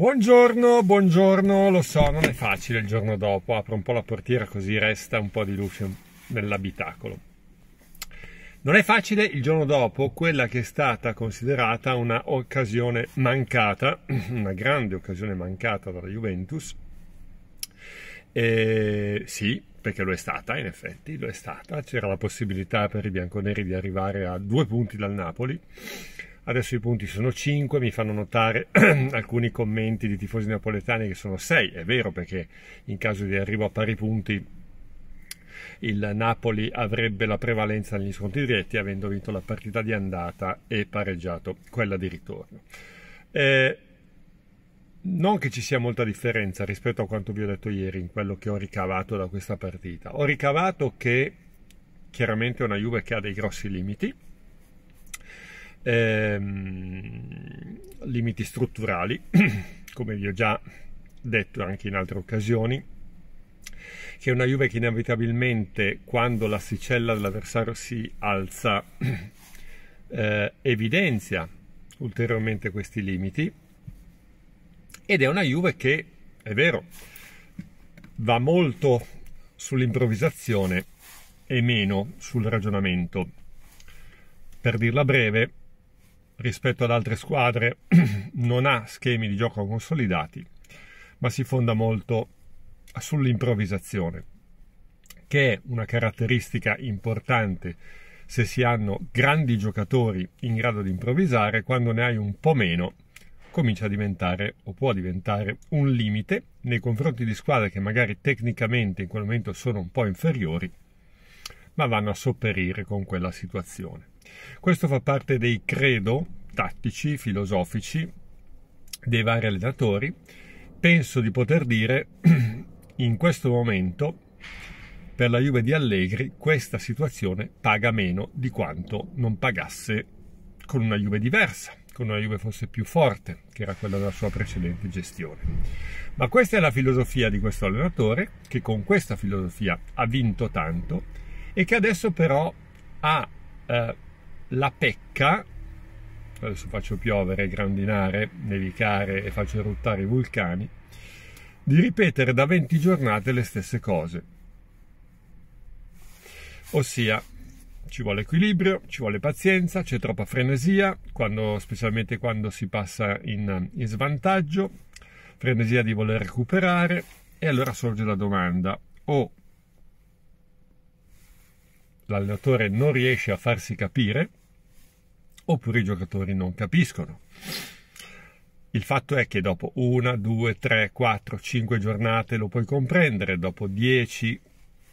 Buongiorno, buongiorno, lo so, non è facile il giorno dopo, apro un po' la portiera così resta un po' di luce nell'abitacolo. Non è facile il giorno dopo quella che è stata considerata una occasione mancata, una grande occasione mancata dalla Juventus. E sì, perché lo è stata, in effetti, lo è stata. C'era la possibilità per i bianconeri di arrivare a due punti dal Napoli Adesso i punti sono 5, mi fanno notare alcuni commenti di tifosi napoletani che sono 6, è vero perché in caso di arrivo a pari punti il Napoli avrebbe la prevalenza negli scontri diretti avendo vinto la partita di andata e pareggiato quella di ritorno. Eh, non che ci sia molta differenza rispetto a quanto vi ho detto ieri in quello che ho ricavato da questa partita. Ho ricavato che chiaramente è una Juve che ha dei grossi limiti, ehm, limiti strutturali, come vi ho già detto anche in altre occasioni, che è una Juve che inevitabilmente quando l'asticella dell'avversario si alza eh, evidenzia ulteriormente questi limiti ed è una Juve che, è vero, va molto sull'improvvisazione e meno sul ragionamento. Per dirla breve, rispetto ad altre squadre non ha schemi di gioco consolidati, ma si fonda molto sull'improvvisazione, che è una caratteristica importante se si hanno grandi giocatori in grado di improvvisare, quando ne hai un po' meno comincia a diventare o può diventare un limite nei confronti di squadre che magari tecnicamente in quel momento sono un po' inferiori, ma vanno a sopperire con quella situazione. Questo fa parte dei credo tattici, filosofici dei vari allenatori. Penso di poter dire in questo momento per la Juve di Allegri questa situazione paga meno di quanto non pagasse con una Juve diversa, con una Juve fosse più forte, che era quella della sua precedente gestione. Ma questa è la filosofia di questo allenatore, che con questa filosofia ha vinto tanto e che adesso però ha eh, la pecca, adesso faccio piovere, grandinare, nevicare e faccio eruttare i vulcani, di ripetere da 20 giornate le stesse cose. Ossia, ci vuole equilibrio, ci vuole pazienza, c'è troppa frenesia, quando, specialmente quando si passa in, in svantaggio, frenesia di voler recuperare e allora sorge la domanda o oh, l'allenatore non riesce a farsi capire oppure i giocatori non capiscono. Il fatto è che dopo una, due, tre, quattro, cinque giornate lo puoi comprendere, dopo dieci,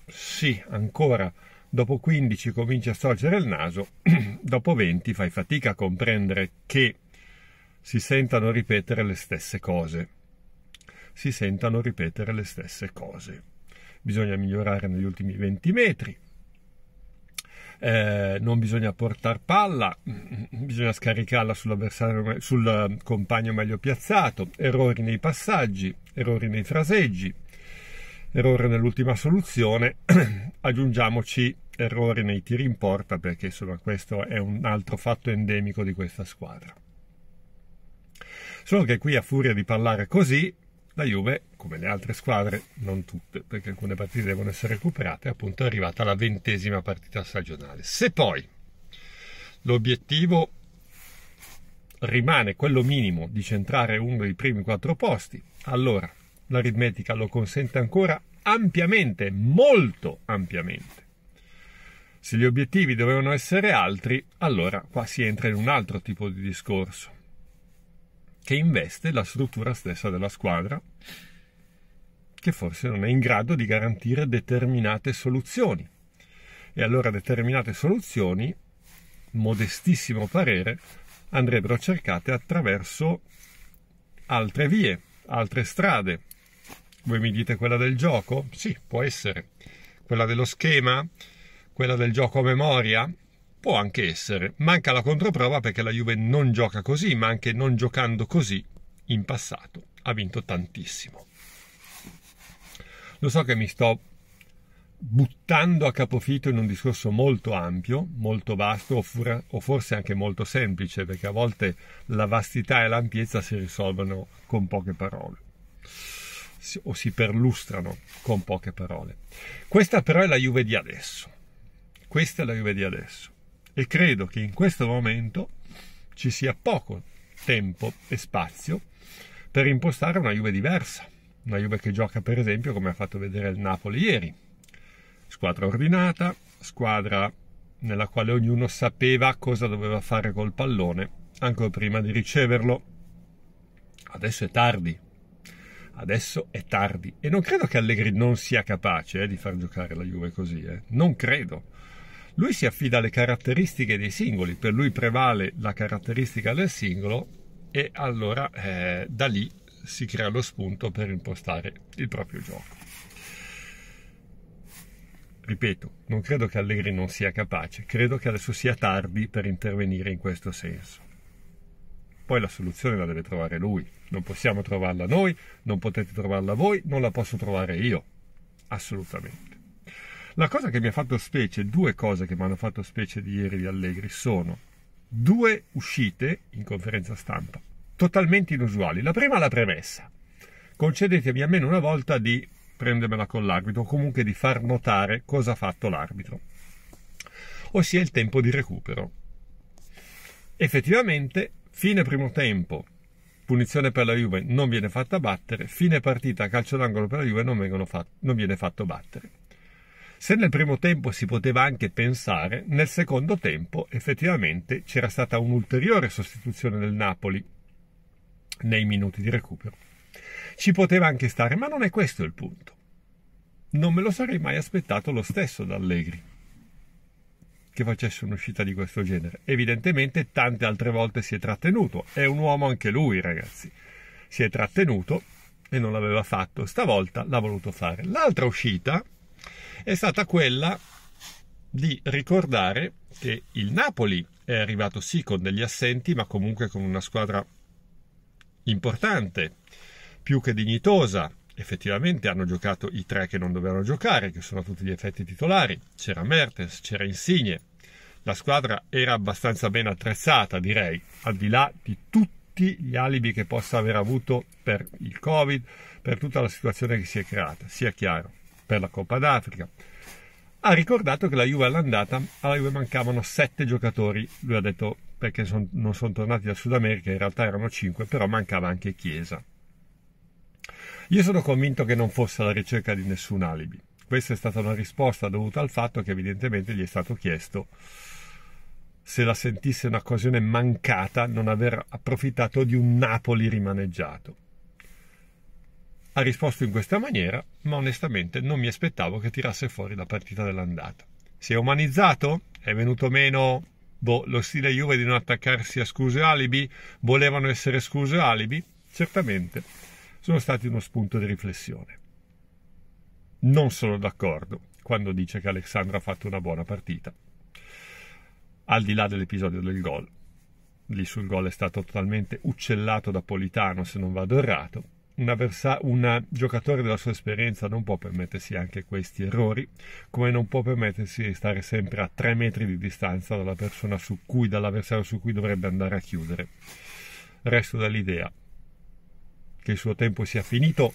sì, ancora, dopo quindici cominci a sorgere il naso, dopo venti fai fatica a comprendere che si sentano ripetere le stesse cose. Si sentano ripetere le stesse cose. Bisogna migliorare negli ultimi 20 metri, eh, non bisogna portare palla, mm, bisogna scaricarla sul eh, compagno meglio piazzato, errori nei passaggi, errori nei fraseggi, errore nell'ultima soluzione, aggiungiamoci errori nei tiri in porta perché insomma questo è un altro fatto endemico di questa squadra. Solo che qui a furia di parlare così la Juve, come le altre squadre, non tutte, perché alcune partite devono essere recuperate, appunto è arrivata la ventesima partita stagionale. Se poi l'obiettivo rimane quello minimo di centrare uno dei primi quattro posti, allora l'aritmetica lo consente ancora ampiamente, molto ampiamente. Se gli obiettivi dovevano essere altri, allora qua si entra in un altro tipo di discorso che investe la struttura stessa della squadra, che forse non è in grado di garantire determinate soluzioni. E allora determinate soluzioni, modestissimo parere, andrebbero cercate attraverso altre vie, altre strade. Voi mi dite quella del gioco? Sì, può essere. Quella dello schema? Quella del gioco a memoria? Può anche essere. Manca la controprova perché la Juve non gioca così, ma anche non giocando così in passato ha vinto tantissimo. Lo so che mi sto buttando a capofitto in un discorso molto ampio, molto vasto o forse anche molto semplice, perché a volte la vastità e l'ampiezza si risolvono con poche parole o si perlustrano con poche parole. Questa però è la Juve di adesso. Questa è la Juve di adesso e credo che in questo momento ci sia poco tempo e spazio per impostare una Juve diversa, una Juve che gioca per esempio come ha fatto vedere il Napoli ieri, squadra ordinata, squadra nella quale ognuno sapeva cosa doveva fare col pallone ancora prima di riceverlo. Adesso è tardi, adesso è tardi e non credo che Allegri non sia capace eh, di far giocare la Juve così, eh. non credo lui si affida alle caratteristiche dei singoli, per lui prevale la caratteristica del singolo e allora eh, da lì si crea lo spunto per impostare il proprio gioco. Ripeto, non credo che Allegri non sia capace, credo che adesso sia tardi per intervenire in questo senso. Poi la soluzione la deve trovare lui, non possiamo trovarla noi, non potete trovarla voi, non la posso trovare io, assolutamente. La cosa che mi ha fatto specie, due cose che mi hanno fatto specie di ieri di Allegri sono due uscite in conferenza stampa totalmente inusuali. La prima la premessa. Concedetemi almeno una volta di prendermela con l'arbitro, o comunque di far notare cosa ha fatto l'arbitro, ossia il tempo di recupero. Effettivamente, fine primo tempo, punizione per la Juve non viene fatta battere, fine partita, calcio d'angolo per la Juve non, fat- non viene fatto battere. Se nel primo tempo si poteva anche pensare, nel secondo tempo effettivamente c'era stata un'ulteriore sostituzione del Napoli nei minuti di recupero. Ci poteva anche stare, ma non è questo il punto. Non me lo sarei mai aspettato lo stesso da Allegri che facesse un'uscita di questo genere. Evidentemente tante altre volte si è trattenuto, è un uomo anche lui, ragazzi. Si è trattenuto e non l'aveva fatto, stavolta l'ha voluto fare. L'altra uscita è stata quella di ricordare che il Napoli è arrivato sì con degli assenti, ma comunque con una squadra importante, più che dignitosa. Effettivamente hanno giocato i tre che non dovevano giocare, che sono a tutti gli effetti titolari. C'era Mertens, c'era Insigne. La squadra era abbastanza ben attrezzata, direi, al di là di tutti gli alibi che possa aver avuto per il Covid, per tutta la situazione che si è creata, sia chiaro per la Coppa d'Africa. Ha ricordato che la Juve all'andata alla Juve mancavano sette giocatori, lui ha detto perché son, non sono tornati dal Sud America, in realtà erano cinque, però mancava anche Chiesa. Io sono convinto che non fosse alla ricerca di nessun alibi. Questa è stata una risposta dovuta al fatto che evidentemente gli è stato chiesto se la sentisse un'occasione mancata non aver approfittato di un Napoli rimaneggiato. Ha risposto in questa maniera, ma onestamente non mi aspettavo che tirasse fuori la partita dell'andata. Si è umanizzato? È venuto meno boh, lo stile Juve di non attaccarsi a scuse e alibi? Volevano essere scuse e alibi? Certamente sono stati uno spunto di riflessione. Non sono d'accordo quando dice che Alexandra ha fatto una buona partita, al di là dell'episodio del gol. Lì sul gol è stato totalmente uccellato da Politano, se non vado errato, un giocatore della sua esperienza non può permettersi anche questi errori, come non può permettersi di stare sempre a 3 metri di distanza dalla persona su cui, dall'avversario su cui dovrebbe andare a chiudere. Resto dall'idea che il suo tempo sia finito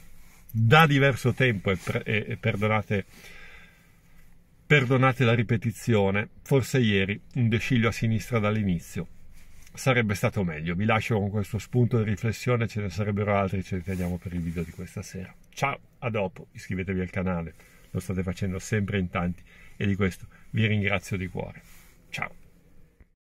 da diverso tempo e, pre- e perdonate perdonate la ripetizione, forse ieri un deciglio a sinistra dall'inizio sarebbe stato meglio. Vi lascio con questo spunto di riflessione, ce ne sarebbero altri, ce li teniamo per il video di questa sera. Ciao, a dopo, iscrivetevi al canale, lo state facendo sempre in tanti e di questo vi ringrazio di cuore. Ciao.